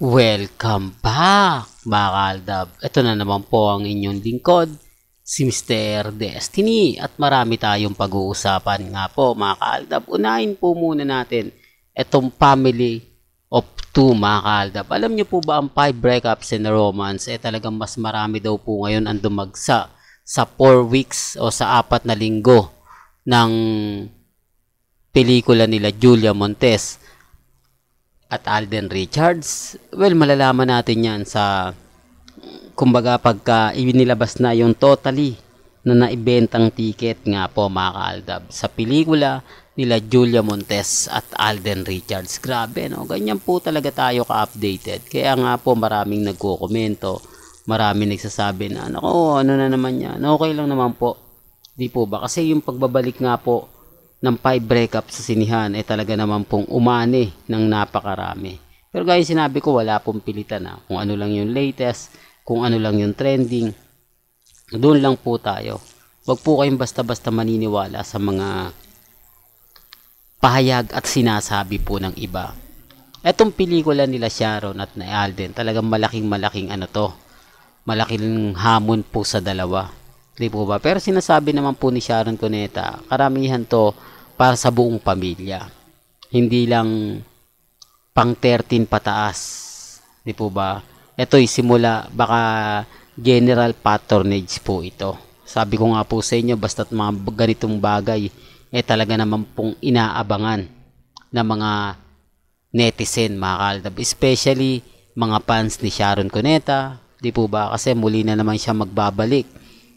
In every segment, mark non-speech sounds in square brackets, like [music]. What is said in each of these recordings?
Welcome back mga kaaldab. Ito na naman po ang inyong lingkod, si Mr. Destiny at marami tayong pag-uusapan nga po mga kaaldab. Unahin po muna natin itong family of two mga kaaldab. Alam niyo po ba ang five breakups in romance eh talagang mas marami daw po ngayon ang dumagsa sa 4 weeks o sa apat na linggo ng pelikula nila Julia Montes at Alden Richards? Well, malalaman natin yan sa kumbaga pagka inilabas na yung totally na naibentang ticket nga po mga kaaldab sa pelikula nila Julia Montes at Alden Richards. Grabe no, ganyan po talaga tayo ka-updated. Kaya nga po maraming nagko-komento, maraming nagsasabi na ano, oh, ano na naman yan, okay lang naman po. Di po ba? Kasi yung pagbabalik nga po ng 5 breakup sa sinihan ay eh, talaga naman pong umani ng napakarami. Pero gaya sinabi ko, wala pong pilitan na ah. kung ano lang yung latest, kung ano lang yung trending. Doon lang po tayo. Huwag po kayong basta-basta maniniwala sa mga pahayag at sinasabi po ng iba. Etong pelikula nila Sharon at ni Alden, talagang malaking malaking ano to. Malaking hamon po sa dalawa. Hindi po ba? Pero sinasabi naman po ni Sharon Cuneta, karamihan to para sa buong pamilya. Hindi lang pang 13 pataas. Di po ba? Ito'y simula, baka general patronage po ito. Sabi ko nga po sa inyo, basta't mga ganitong bagay, eh talaga naman pong inaabangan ng mga netizen, mga kaldab. Especially, mga fans ni Sharon Cuneta, di po ba? Kasi muli na naman siya magbabalik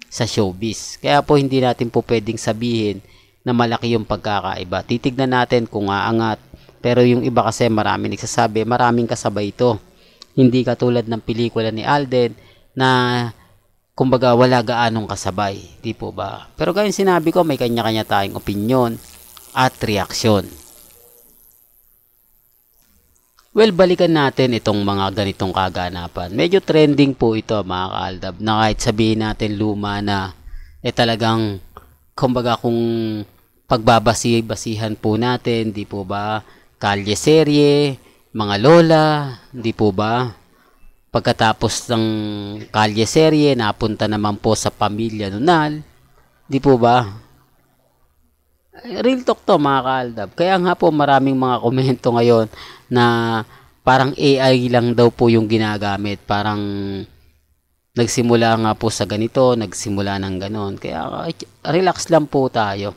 sa showbiz. Kaya po hindi natin po pwedeng sabihin na malaki yung pagkakaiba. Titignan natin kung aangat. Pero yung iba kasi marami nagsasabi, maraming kasabay ito. Hindi katulad ng pelikula ni Alden na kumbaga wala gaanong kasabay. Di po ba? Pero gayun sinabi ko, may kanya-kanya tayong opinion at reaksyon. Well, balikan natin itong mga ganitong kaganapan. Medyo trending po ito mga kaaldab na kahit sabihin natin luma na eh talagang kumbaga kung pagbabasi-basihan po natin, di po ba kalye serye, mga lola, di po ba pagkatapos ng kalye serye, napunta naman po sa pamilya nunal, di po ba? Real talk to mga kaaldab. Kaya nga po maraming mga [laughs] komento ngayon na parang AI lang daw po yung ginagamit. Parang nagsimula nga po sa ganito, nagsimula ng ganon. Kaya relax lang po tayo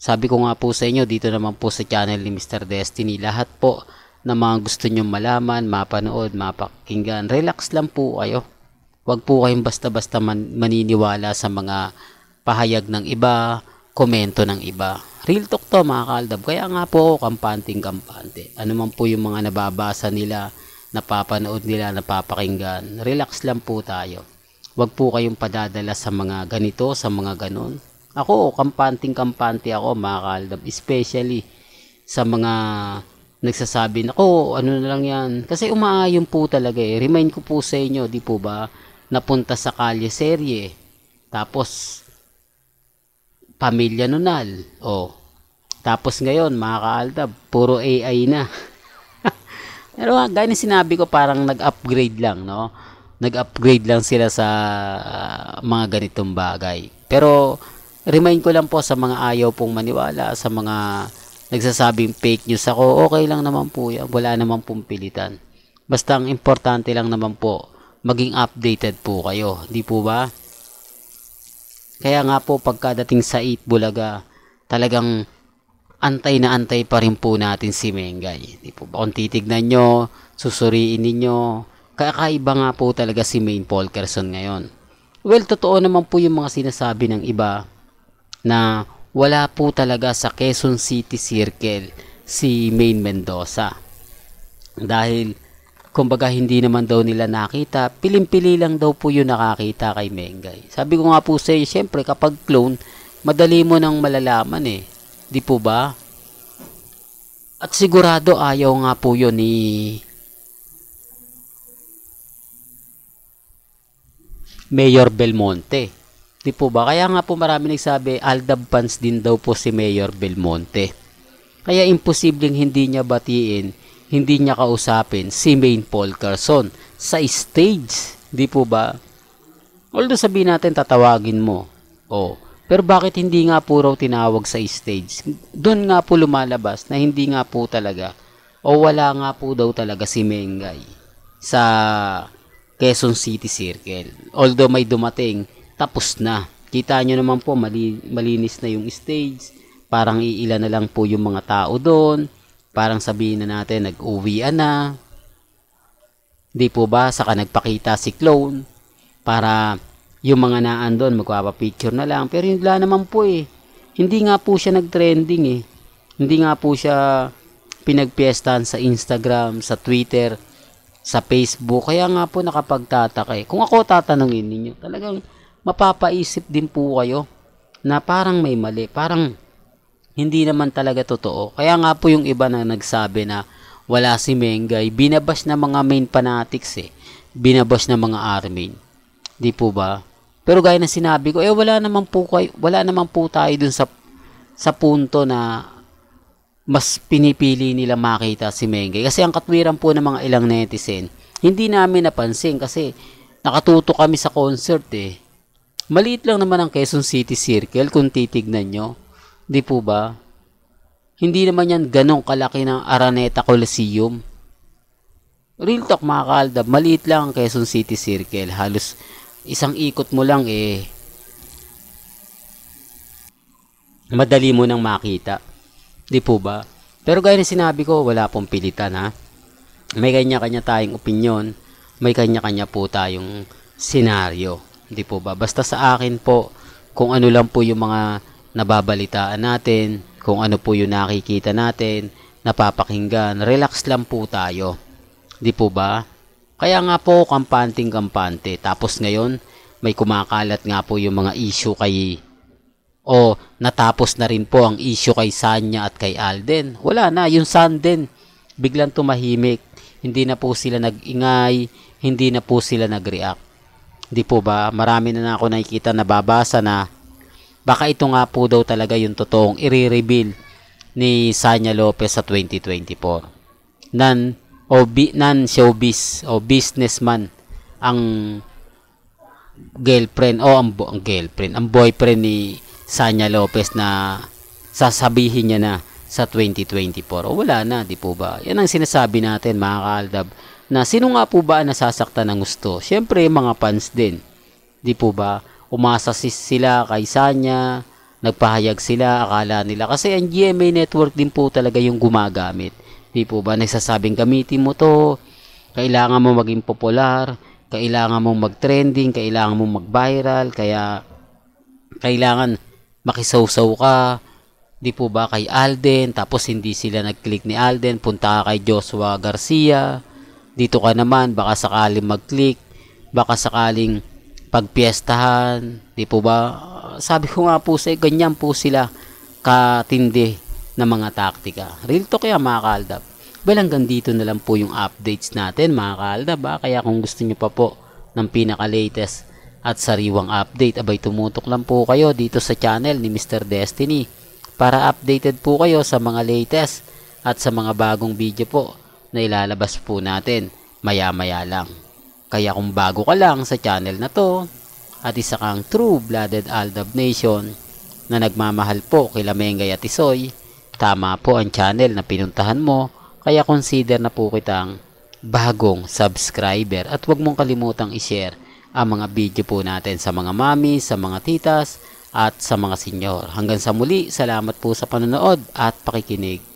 sabi ko nga po sa inyo dito naman po sa channel ni Mr. Destiny lahat po na mga gusto nyo malaman, mapanood, mapakinggan. Relax lang po kayo. Huwag po kayong basta-basta man, maniniwala sa mga pahayag ng iba, komento ng iba. Real talk to mga kaaldab. Kaya nga po ako kampanting-kampante. Ano man po yung mga nababasa nila, napapanood nila, napapakinggan. Relax lang po tayo. Huwag po kayong padadala sa mga ganito, sa mga ganon. Ako, kampanting-kampante ako mga kaaldab. Especially sa mga nagsasabi na, oh, ano na lang yan. Kasi umaayon po talaga eh. Remind ko po sa inyo, di po ba, napunta sa kalye serye. Tapos, pamilya nunal. Oh. Tapos ngayon, mga kaaldab, puro AI na. [laughs] Pero ah, gaya sinabi ko, parang nag-upgrade lang, no? Nag-upgrade lang sila sa uh, mga ganitong bagay. Pero, remind ko lang po sa mga ayaw pong maniwala, sa mga nagsasabing fake news ako, okay lang naman po yan. Wala naman pong pilitan. Basta ang importante lang naman po, maging updated po kayo. Di po ba? Kaya nga po pagkadating sa 8 Bulaga, talagang antay na antay pa rin po natin si Mengay. Di po ba? Kung titignan nyo, susuriin ninyo, kakaiba nga po talaga si Main Paul Carson ngayon. Well, totoo naman po yung mga sinasabi ng iba na wala po talaga sa Quezon City Circle si Main Mendoza. Dahil kumbaga hindi naman daw nila nakita, pilim-pili lang daw po yung nakakita kay Mengay. Sabi ko nga po sa iyo, syempre kapag clone, madali mo nang malalaman eh. Di po ba? At sigurado ayaw nga po yun ni eh. Mayor Belmonte Di po ba? Kaya nga po marami nagsabi, Aldab fans din daw po si Mayor Belmonte. Kaya imposibleng hindi niya batiin, hindi niya kausapin si Maine Paul Carson sa stage. Di po ba? Although sabihin natin tatawagin mo. Oh, pero bakit hindi nga po raw tinawag sa stage? Doon nga po lumalabas na hindi nga po talaga o wala nga po daw talaga si Mengay sa Quezon City Circle. Although may dumating tapos na. Kita nyo naman po, mali, malinis na yung stage. Parang iilan na lang po yung mga tao doon. Parang sabihin na natin, nag uwi na. Di po ba, saka nagpakita si clone para yung mga naan doon, picture na lang. Pero yun wala naman po eh. Hindi nga po siya nag-trending eh. Hindi nga po siya pinagpiestahan sa Instagram, sa Twitter, sa Facebook. Kaya nga po nakapagtataka eh. Kung ako tatanungin ninyo, talagang mapapaisip din po kayo na parang may mali, parang hindi naman talaga totoo. Kaya nga po yung iba na nagsabi na wala si Mengay, binabas na mga main fanatics eh. Binabash na mga armin. Di po ba? Pero gaya na sinabi ko, eh wala naman po kayo, wala naman po tayo dun sa sa punto na mas pinipili nila makita si Mengay. Kasi ang katwiran po ng mga ilang netizen, hindi namin napansin kasi nakatuto kami sa concert eh. Maliit lang naman ang Quezon City Circle kung titignan nyo. Di po ba? Hindi naman yan ganong kalaki ng Araneta Coliseum. Real talk mga kaaldab, maliit lang ang Quezon City Circle. Halos isang ikot mo lang eh. Madali mo nang makita. Di po ba? Pero gaya na sinabi ko, wala pong pilitan ha. May kanya-kanya tayong opinion. May kanya-kanya po tayong senaryo. Hindi po ba? Basta sa akin po, kung ano lang po yung mga nababalitaan natin, kung ano po yung nakikita natin, napapakinggan, relax lang po tayo. Hindi po ba? Kaya nga po, kampanting-kampante. Tapos ngayon, may kumakalat nga po yung mga issue kay o natapos na rin po ang issue kay Sanya at kay Alden. Wala na, yung Sanden biglang tumahimik. Hindi na po sila nag-ingay, hindi na po sila nag-react. Di po ba? Marami na, na ako nakikita nababasa na baka ito nga po daw talaga yung totoong i-reveal ni Sanya Lopez sa 2024. Nan o bi, nan showbiz o businessman ang girlfriend o ang, ang girlfriend, ang boyfriend ni Sanya Lopez na sasabihin niya na sa 2024. O wala na, di po ba? Yan ang sinasabi natin mga kaaldab na sino nga po ba nasasaktan ng gusto? Siyempre, mga fans din. Di po ba? Umasa sila kay Sanya, nagpahayag sila, akala nila. Kasi ang GMA network din po talaga yung gumagamit. Di po ba? Nagsasabing gamitin mo to, kailangan mo maging popular, kailangan mong mag-trending, kailangan mong mag-viral, kaya kailangan makisawsaw ka, di po ba kay Alden, tapos hindi sila nag-click ni Alden, punta ka kay Joshua Garcia, dito ka naman, baka sakaling mag-click, baka sakaling pagpiestahan, di po ba? Sabi ko nga po sa ganyan po sila katindi ng mga taktika. Real to kaya mga kaaldab. Well, hanggang dito na lang po yung updates natin mga kaaldab. Ha? Kaya kung gusto nyo pa po ng pinaka-latest at sariwang update, abay tumutok lang po kayo dito sa channel ni Mr. Destiny para updated po kayo sa mga latest at sa mga bagong video po na ilalabas po natin maya maya lang. Kaya kung bago ka lang sa channel na to at isa kang true-blooded Aldab Nation na nagmamahal po kila Mengay at Isoy, tama po ang channel na pinuntahan mo kaya consider na po kitang bagong subscriber at huwag mong kalimutang i-share ang mga video po natin sa mga mami, sa mga titas, at sa mga senior. Hanggang sa muli, salamat po sa panonood at pakikinig.